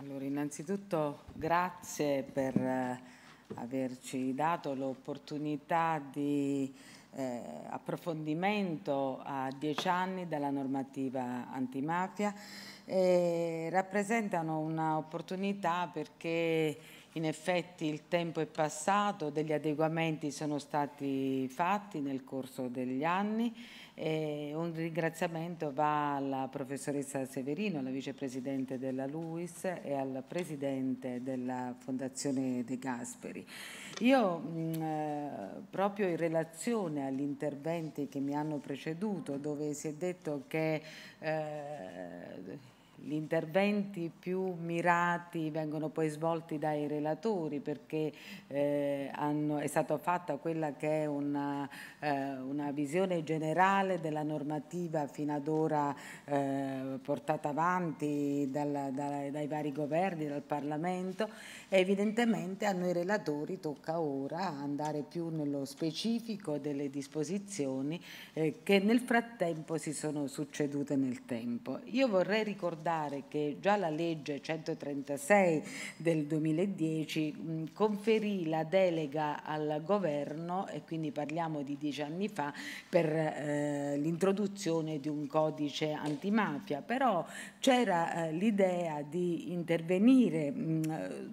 Allora, innanzitutto grazie per eh, averci dato l'opportunità di eh, approfondimento a dieci anni dalla normativa antimafia. E rappresentano un'opportunità perché in effetti il tempo è passato, degli adeguamenti sono stati fatti nel corso degli anni e un ringraziamento va alla professoressa Severino, alla vicepresidente della LUIS e al presidente della Fondazione De Gasperi. Io mh, eh, proprio in relazione agli interventi che mi hanno preceduto dove si è detto che eh, gli interventi più mirati vengono poi svolti dai relatori perché eh, hanno, è stata fatta quella che è una, eh, una visione generale della normativa fino ad ora eh, portata avanti dal, dal, dai vari governi, dal Parlamento e evidentemente a noi relatori tocca ora andare più nello specifico delle disposizioni eh, che nel frattempo si sono succedute nel tempo. Io vorrei ricordare ricordare che già la legge 136 del 2010 conferì la delega al governo e quindi parliamo di dieci anni fa per eh, l'introduzione di un codice antimafia, però c'era eh, l'idea di intervenire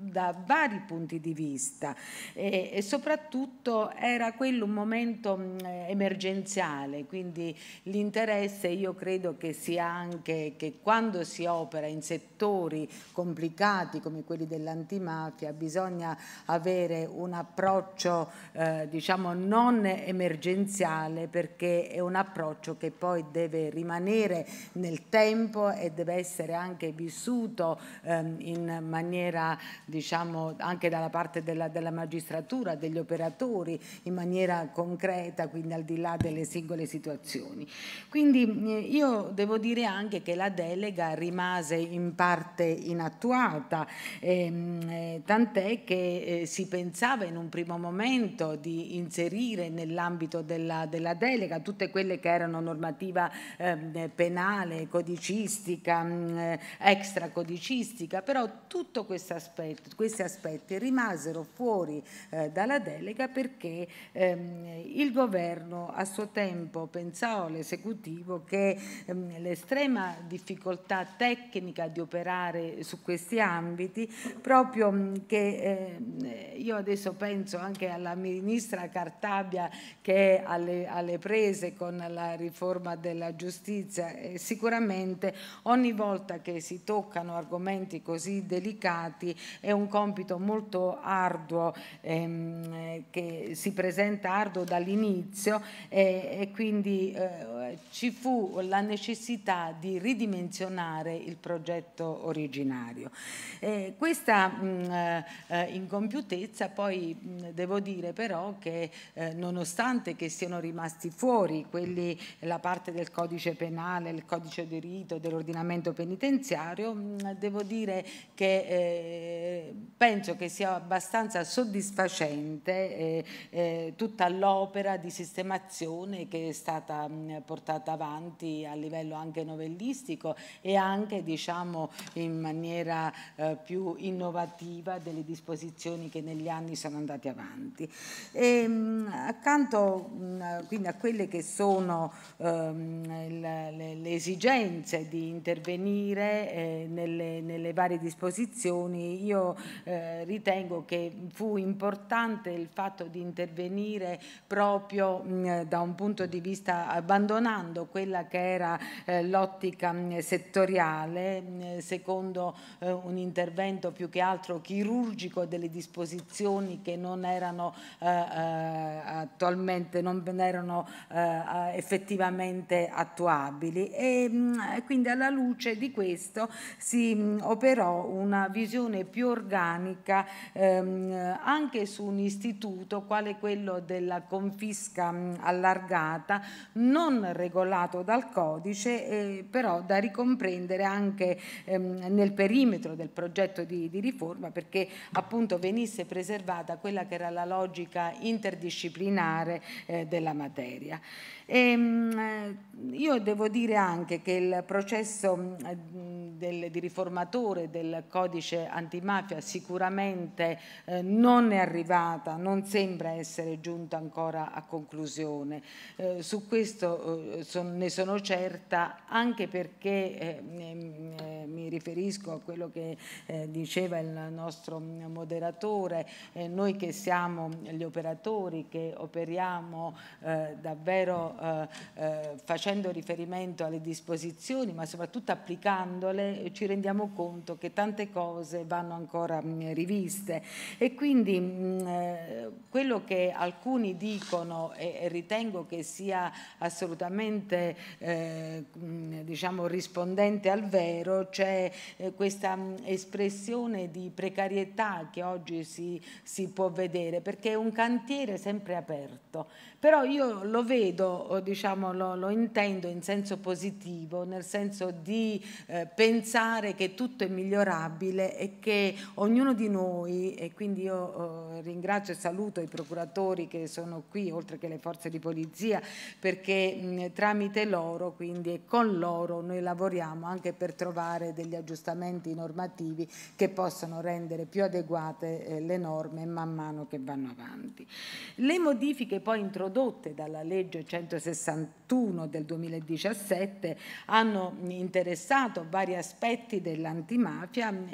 da vari punti di vista e, soprattutto era quello un momento emergenziale, quindi l'interesse io credo che sia anche che quando si opera in settori complicati come quelli dell'antimafia bisogna avere un approccio eh, diciamo non emergenziale perché è un approccio che poi deve rimanere nel tempo e deve essere essere anche vissuto ehm, in maniera diciamo anche dalla parte della, della, magistratura, degli operatori in maniera concreta, quindi al di là delle singole situazioni. Quindi eh, io devo dire anche che la delega rimase in parte inattuata, ehm, eh, tant'è che eh, si pensava in un primo momento di inserire nell'ambito della, della, delega tutte quelle che erano normativa eh, penale, codicistica, Mm, eh, extracodicistica, però tutti questi aspetti rimasero fuori eh, dalla delega perché ehm, il governo a suo tempo pensò all'esecutivo che ehm, l'estrema difficoltà tecnica di operare su questi ambiti, proprio mm, che ehm, io adesso penso anche alla ministra Cartabia che è alle, alle prese con la riforma della giustizia, sicuramente ogni volta che si toccano argomenti così delicati è un compito molto arduo ehm, che si presenta arduo dall'inizio e, e, quindi eh, ci fu la necessità di ridimensionare il progetto originario. Mm, eh, questa mh, incompiutezza poi mh, mm, devo dire però che eh, nonostante che siano rimasti fuori quelli, la parte del codice penale, il codice di rito, dell'ordinamento ordinamento penitenziario, mm, devo dire che eh, penso che sia abbastanza soddisfacente eh, eh, tutta l'opera di sistemazione che è stata mm, portata avanti a livello anche novellistico e anche diciamo, in maniera più innovativa delle disposizioni che negli anni sono andate avanti. E, ehm, accanto mm, quindi a quelle che sono ehm, le, esigenze di intervento intervenire eh, nelle, nelle, varie disposizioni. Io eh, ritengo che fu importante il fatto di intervenire proprio mh, mm, da un punto di vista abbandonando quella che era eh, l'ottica mm, settoriale, mh, mm, secondo eh, un intervento più che altro chirurgico delle disposizioni che non erano eh, eh, attualmente, non erano effettivamente attuabili. E, mh, quindi alla luce luce di questo si operò una visione più organica ehm, anche su un istituto quale quello della confisca allargata, non regolato dal codice, eh, però da ricomprendere anche ehm, nel perimetro del progetto di, di riforma perché appunto venisse preservata quella che era la logica interdisciplinare eh, della materia. E, ehm, eh, io devo dire anche che il processo mm, eh, del, di riformatore del codice antimafia sicuramente eh, non è arrivata, non sembra essere giunta ancora a conclusione. Eh, su questo eh, son, ne sono certa anche perché eh, mm, mi riferisco a quello che diceva il nostro mm, moderatore, noi che siamo gli operatori, che operiamo davvero eh, eh, facendo riferimento alle disposizioni, ma soprattutto applicandole, ci rendiamo conto che tante cose vanno ancora mh, mm, riviste. E quindi mh, mm, eh, quello che alcuni dicono e, e ritengo che sia assolutamente eh, mh, mm, diciamo rispondente al vero, c'è cioè, questa espressione di precarietà che oggi si, si può vedere, perché è un cantiere sempre aperto. Però io lo vedo diciamo, lo, lo, intendo in senso positivo, nel senso di eh, pensare che tutto è migliorabile e che ognuno di noi, e quindi io eh, ringrazio e saluto i procuratori che sono qui, oltre che le forze di polizia, perché mh, mm, tramite loro quindi, e con loro noi lavoriamo anche per trovare degli aggiustamenti normativi che possano rendere più adeguate eh, le norme man mano che vanno avanti. Le modifiche poi introdotte dalla legge 100 261 del 2017 hanno interessato vari aspetti dell'antimafia mm,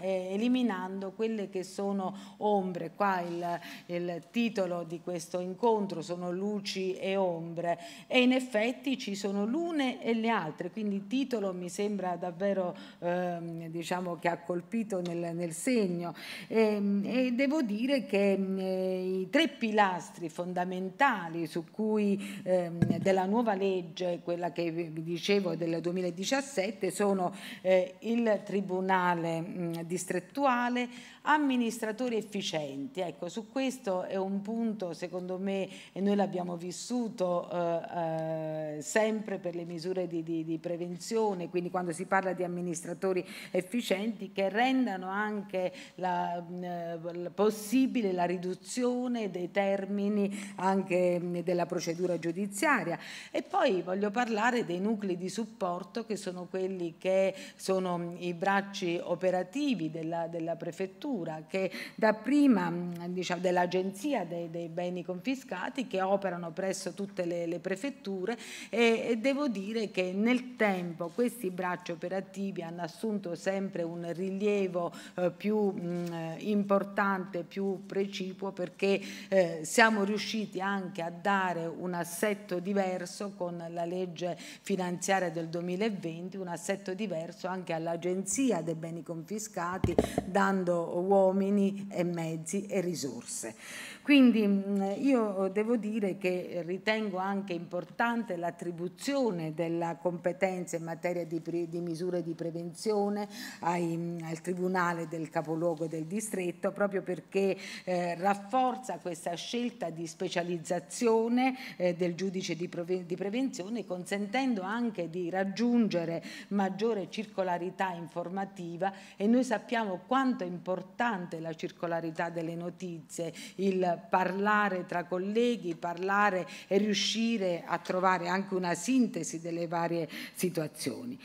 eliminando quelle che sono ombre. Qua il, il titolo di questo incontro sono luci e ombre e in effetti ci sono l'une e le altre, quindi il titolo mi sembra davvero ehm, diciamo che ha colpito nel, nel segno e, ehm, e, devo dire che mm, eh, i tre pilastri fondamentali su cui ehm, della nuova legge, quella che vi dicevo del 2017, sono eh, il Tribunale mh, mm, distrettuale, amministratori efficienti. Ecco, su questo è un punto, secondo me, e noi l'abbiamo vissuto eh, eh, sempre per le misure di, di, di prevenzione, quindi quando si parla di amministratori efficienti che rendano anche la, mm, eh, possibile la riduzione dei termini anche mm, della procedura giudiziaria giudiziaria. E poi voglio parlare dei nuclei di supporto che sono quelli che sono mm, i bracci operativi della, della prefettura, che dapprima mm, diciamo, dell'agenzia dei, dei, beni confiscati che operano presso tutte le, le prefetture e, e devo dire che nel tempo questi bracci operativi hanno assunto sempre un rilievo eh, più mh, mm, eh, importante, più precipuo perché eh, siamo riusciti anche a dare una serie assetto diverso con la legge finanziaria del 2020, un assetto diverso anche all'Agenzia dei beni confiscati, dando uomini e mezzi e risorse. Quindi mm, io devo dire che ritengo anche importante l'attribuzione della competenza in materia di, di misure di prevenzione ai, mm, al Tribunale del capoluogo del distretto proprio perché eh, rafforza questa scelta di specializzazione eh, del giudice di, prevenzione, consentendo anche di raggiungere maggiore circolarità informativa e noi sappiamo quanto è importante la circolarità delle notizie, il parlare tra colleghi, parlare e riuscire a trovare anche una sintesi delle varie situazioni.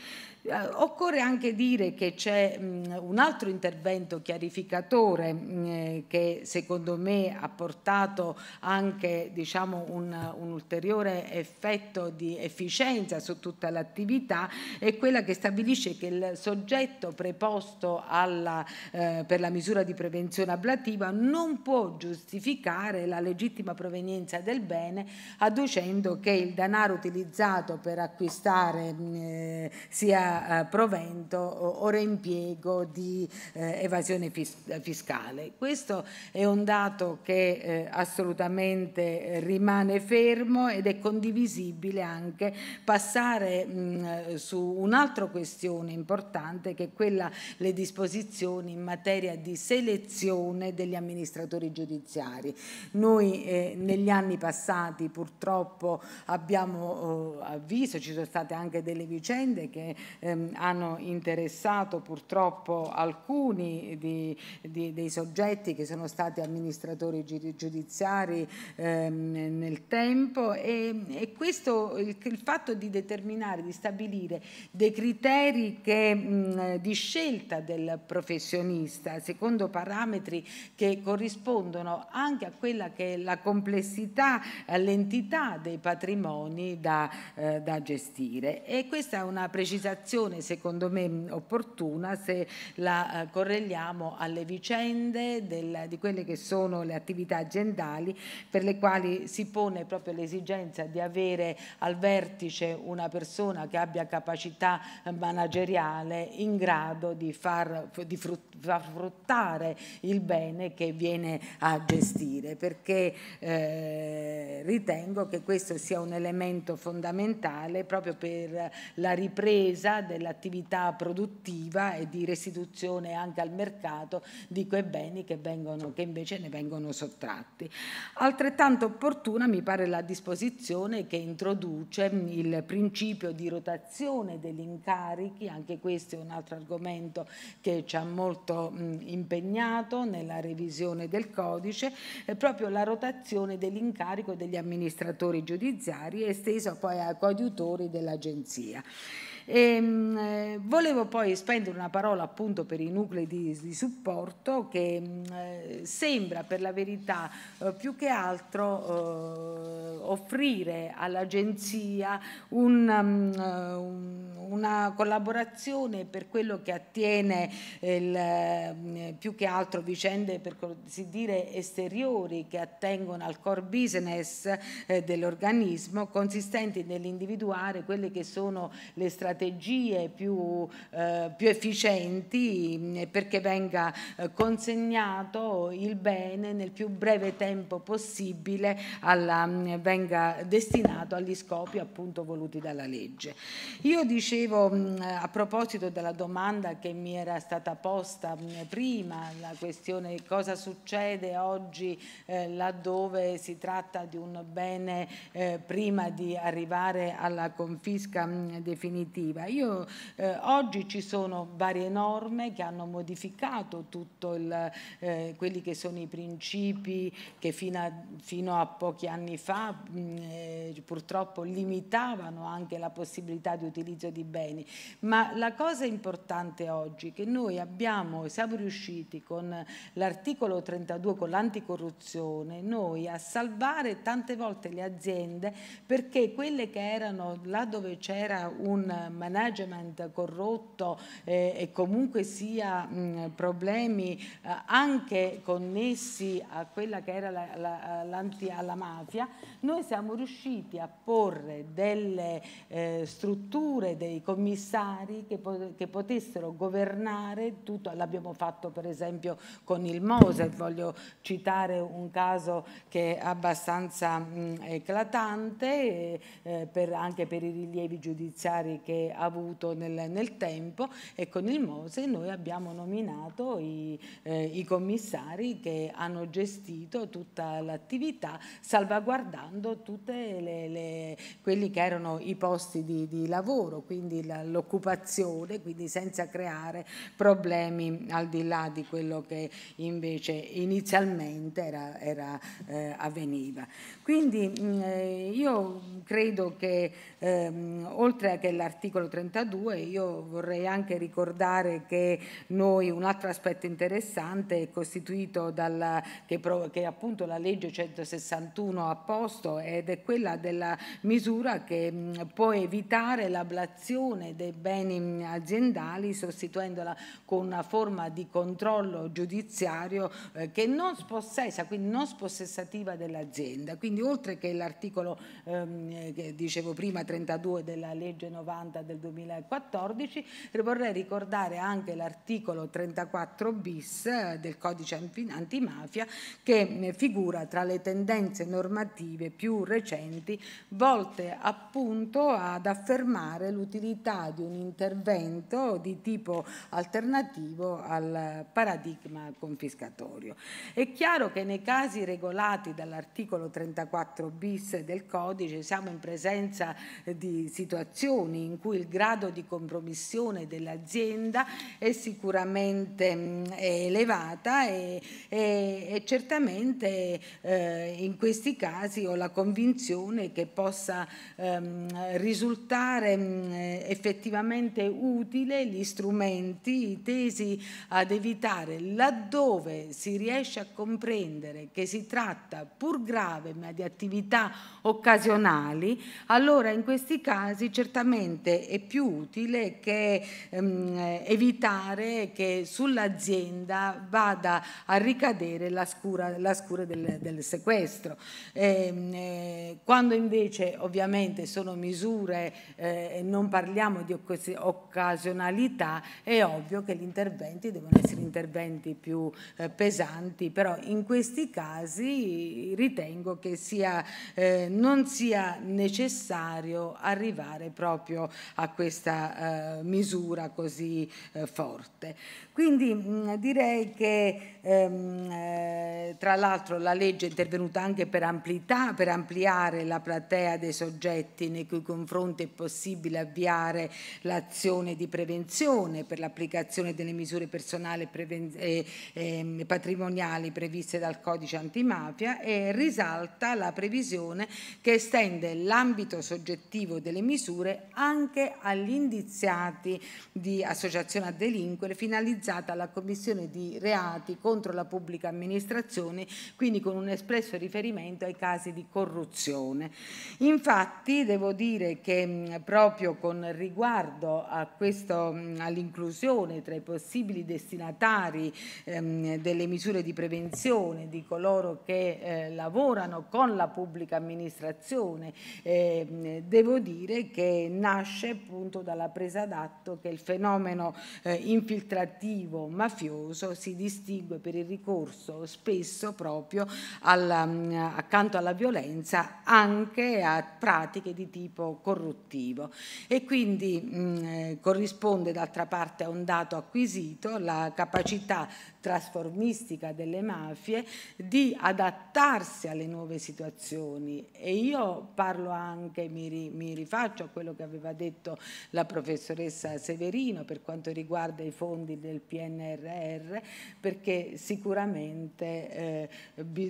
Eh, occorre anche dire che c'è mm, un altro intervento chiarificatore mm, eh, che secondo me ha portato anche diciamo, un, un, ulteriore effetto di efficienza su tutta l'attività, è quella che stabilisce che il soggetto preposto alla, eh, per la misura di prevenzione ablativa non può giustificare la legittima provenienza del bene adducendo che il denaro utilizzato per acquistare mm, eh, sia eh, provento o, reimpiego di eh, evasione fis fiscale. Questo è un dato che eh, assolutamente eh, rimane fermo ed è condivisibile anche passare mh, su un'altra questione importante che è quella le disposizioni in materia di selezione degli amministratori giudiziari. Noi eh, negli anni passati purtroppo abbiamo oh, avviso, ci sono state anche delle vicende che ehm, hanno interessato purtroppo alcuni di, di, dei soggetti che sono stati amministratori giudiziari ehm, nel tempo e, e questo il, il, fatto di determinare, di stabilire dei criteri che, mh, di scelta del professionista secondo parametri che corrispondono anche a quella che è la complessità, l'entità dei patrimoni da, eh, da gestire. E questa è una precisazione valutazione secondo me opportuna se la eh, correliamo alle vicende del, di quelle che sono le attività aziendali per le quali si pone proprio l'esigenza di avere al vertice una persona che abbia capacità eh, manageriale in grado di far, di fruttare il bene che viene a gestire perché eh, ritengo che questo sia un elemento fondamentale proprio per la ripresa dell'attività produttiva e di restituzione anche al mercato di quei beni che, vengono, che invece ne vengono sottratti. Altrettanto opportuna mi pare la disposizione che introduce il principio di rotazione degli incarichi, anche questo è un altro argomento che ci ha molto impegnato nella revisione del codice, è proprio la rotazione dell'incarico degli amministratori giudiziari esteso poi ai coadiutori dell'agenzia. E, ehm, eh, volevo poi spendere una parola appunto per i nuclei di, di supporto che mm, eh, sembra per la verità eh, più che altro offrire all'agenzia un, um, una collaborazione per quello che attiene il, più che altro vicende per così dire esteriori che attengono al core business eh, dell'organismo consistenti nell'individuare quelle che sono le strategie strategie più, eh, più efficienti mm, perché venga eh, consegnato il bene nel più breve tempo possibile, alla, mm, venga destinato agli scopi appunto voluti dalla legge. Io dicevo mm, a proposito della domanda che mi era stata posta prima, la questione di cosa succede oggi eh, laddove si tratta di un bene eh, prima di arrivare alla confisca definitiva normativa. Io, eh, oggi ci sono varie norme che hanno modificato tutti eh, quelli che sono i principi che fino a, fino a pochi anni fa mh, mm, eh, purtroppo limitavano anche la possibilità di utilizzo di beni. Ma la cosa importante oggi è che noi abbiamo, siamo riusciti con l'articolo 32, con l'anticorruzione, noi a salvare tante volte le aziende perché quelle che erano là dove c'era un management corrotto eh, e comunque sia mh, problemi eh, anche connessi a quella che era la, la, mafia, noi siamo riusciti a porre delle eh, strutture, dei commissari che, po- che potessero governare tutto, l'abbiamo fatto per esempio con il Mose, voglio citare un caso che è abbastanza mh, eclatante eh, per, anche per i rilievi giudiziari che avuto nel, nel tempo e con il MOSE noi abbiamo nominato i, eh, i commissari che hanno gestito tutta l'attività salvaguardando tutti quelli che erano i posti di, di lavoro, quindi l'occupazione, quindi senza creare problemi al di là di quello che invece inizialmente era, era, eh, avveniva. Quindi mm, eh, io credo che ehm, oltre che l'articolo articolo 32 io vorrei anche ricordare che noi un altro aspetto interessante è costituito dal che, che appunto la legge 161 ha posto ed è quella della misura che mh, mm, può evitare l'ablazione dei beni mm, aziendali sostituendola con una forma di controllo giudiziario eh, che non spossessa, quindi non spossessativa dell'azienda. Quindi oltre che l'articolo ehm, che dicevo prima 32 della legge 90 del 2014, vorrei ricordare anche l'articolo 34 bis eh, del codice antimafia che eh, figura tra le tendenze normative più recenti volte appunto ad affermare l'utilità di un intervento di tipo alternativo al paradigma confiscatorio. È chiaro che nei casi regolati dall'articolo 34 bis del codice siamo in presenza di situazioni in cui cui il grado di compromissione dell'azienda è sicuramente mh, mm, elevata e, e, e certamente eh, in questi casi ho la convinzione che possa ehm, risultare mh, mm, effettivamente utile gli strumenti tesi ad evitare laddove si riesce a comprendere che si tratta pur grave ma di attività occasionali, allora in questi casi certamente è più utile che ehm, evitare che sull'azienda vada a ricadere la scura, la scura del, del, sequestro. Ehm, eh, quando invece ovviamente sono misure eh, e non parliamo di occasionalità, è ovvio che gli interventi devono essere interventi più eh, pesanti, però in questi casi ritengo che sia, eh, non sia necessario arrivare proprio a questa eh, misura così eh, forte. Quindi mh, mm, direi che ehm, eh, tra l'altro la legge è intervenuta anche per, amplità, per ampliare la platea dei soggetti nei cui confronti è possibile avviare l'azione di prevenzione per l'applicazione delle misure personali e, e ehm, patrimoniali previste dal codice antimafia e risalta la previsione che estende l'ambito soggettivo delle misure anche anche agli indiziati di associazione a delinquere finalizzata alla commissione di reati contro la pubblica amministrazione, quindi con un espresso riferimento ai casi di corruzione. Infatti devo dire che proprio con riguardo all'inclusione tra i possibili destinatari ehm, delle misure di prevenzione di coloro che eh, lavorano con la pubblica amministrazione, eh, devo dire che nasce nasce appunto dalla presa d'atto che il fenomeno eh, infiltrativo mafioso si distingue per il ricorso spesso proprio alla, mm, accanto alla violenza anche a pratiche di tipo corruttivo e quindi mh, mm, eh, corrisponde d'altra parte a un dato acquisito la capacità trasformistica delle mafie di adattarsi alle nuove situazioni e io parlo anche, mi, ri, mi rifaccio a quello che aveva detto detto la professoressa Severino per quanto riguarda i fondi del PNRR, perché sicuramente eh,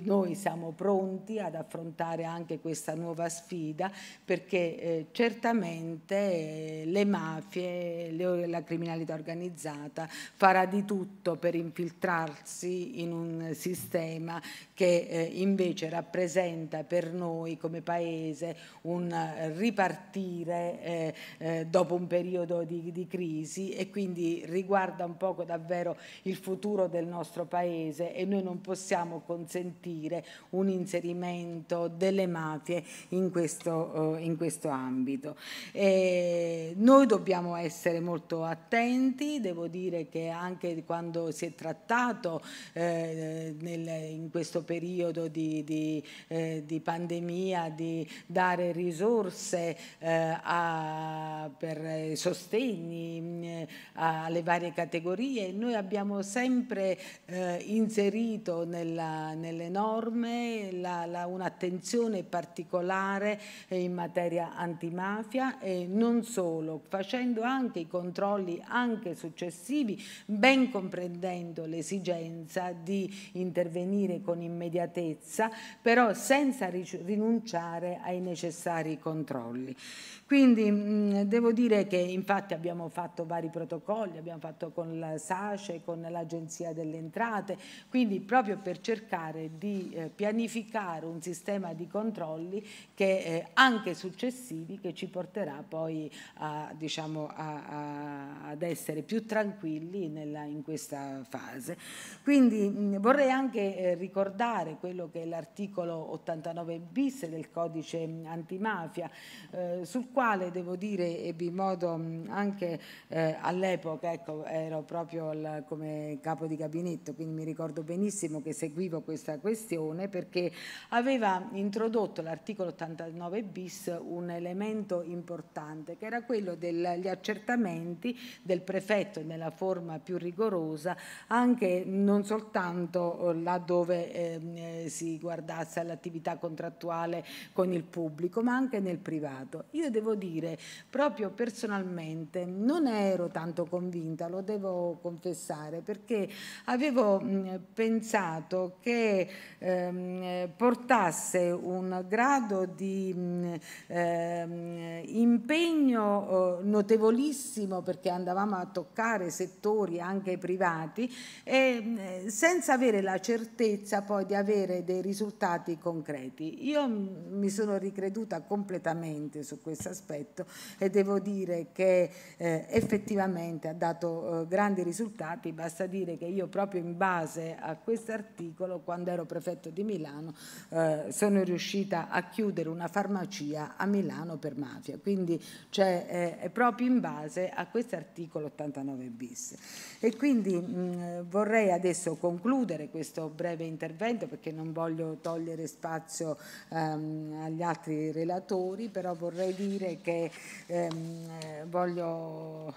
noi siamo pronti ad affrontare anche questa nuova sfida, perché eh, certamente eh, le mafie, le, la criminalità organizzata farà di tutto per infiltrarsi in un sistema che eh, invece rappresenta per noi come Paese un ripartire eh, eh, dopo un periodo di, di, crisi e quindi riguarda un poco davvero il futuro del nostro Paese e noi non possiamo consentire un inserimento delle mafie in questo, eh, in questo ambito. E noi dobbiamo essere molto attenti, devo dire che anche quando si è trattato eh, nel, in questo periodo di, di, eh, di pandemia di dare risorse a eh, per sostegni mm, alle varie categorie. Noi abbiamo sempre eh, inserito nella, nelle norme un'attenzione particolare in materia antimafia e non solo, facendo anche i controlli anche successivi, ben comprendendo l'esigenza di intervenire con immediatezza, però senza rinunciare ai necessari controlli. Quindi mh, devo dire che infatti abbiamo fatto vari protocolli, abbiamo fatto con la SACE, con l'Agenzia delle Entrate, quindi proprio per cercare di eh, pianificare un sistema di controlli che eh, anche successivi che ci porterà poi a, diciamo, a, a, ad essere più tranquilli nella, in questa fase. Quindi mh, vorrei anche eh, ricordare quello che è l'articolo 89 bis del codice antimafia eh, sul quale quale devo dire ebbi modo mm, anche eh, all'epoca, ecco, ero proprio al, come capo di gabinetto, quindi mi ricordo benissimo che seguivo questa questione perché aveva introdotto l'articolo 89 bis un elemento importante che era quello degli accertamenti del prefetto nella forma più rigorosa, anche non soltanto laddove ehm, eh, si guardasse all'attività contrattuale con il pubblico, ma anche nel privato. Io devo devo dire, proprio personalmente non ero tanto convinta, lo devo confessare, perché avevo mm, pensato che ehm, portasse un grado di mm, ehm, impegno oh, notevolissimo perché andavamo a toccare settori anche privati e mm, senza avere la certezza poi di avere dei risultati concreti. Io mi sono ricreduta completamente su questa aspetto e devo dire che eh, effettivamente ha dato eh, grandi risultati, basta dire che io proprio in base a questo articolo quando ero prefetto di Milano eh, sono riuscita a chiudere una farmacia a Milano per mafia, quindi cioè, è proprio in base a questo articolo 89 bis. E quindi mh, mm, vorrei adesso concludere questo breve intervento perché non voglio togliere spazio ehm, agli altri relatori, però vorrei dire dire che ehm, voglio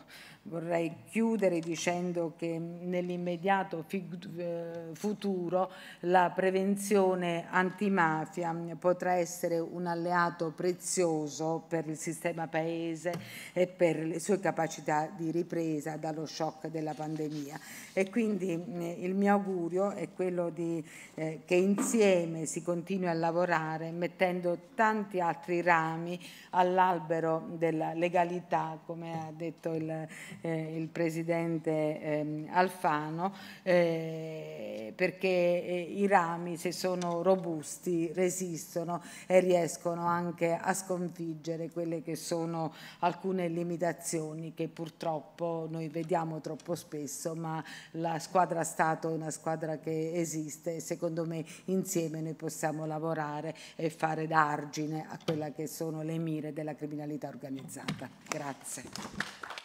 Vorrei chiudere dicendo che nell'immediato eh, futuro la prevenzione antimafia potrà essere un alleato prezioso per il sistema paese e per le sue capacità di ripresa dallo shock della pandemia. E quindi eh, il mio augurio è quello di, eh, che insieme si continui a lavorare mettendo tanti altri rami all'albero della legalità, come ha detto il eh, il Presidente ehm, eh, Alfano, perché eh, i rami se sono robusti resistono e riescono anche a sconfiggere quelle che sono alcune limitazioni che purtroppo noi vediamo troppo spesso, ma la squadra Stato è una squadra che esiste e secondo me insieme noi possiamo lavorare e fare da argine a quelle che sono le mire della criminalità organizzata. Grazie.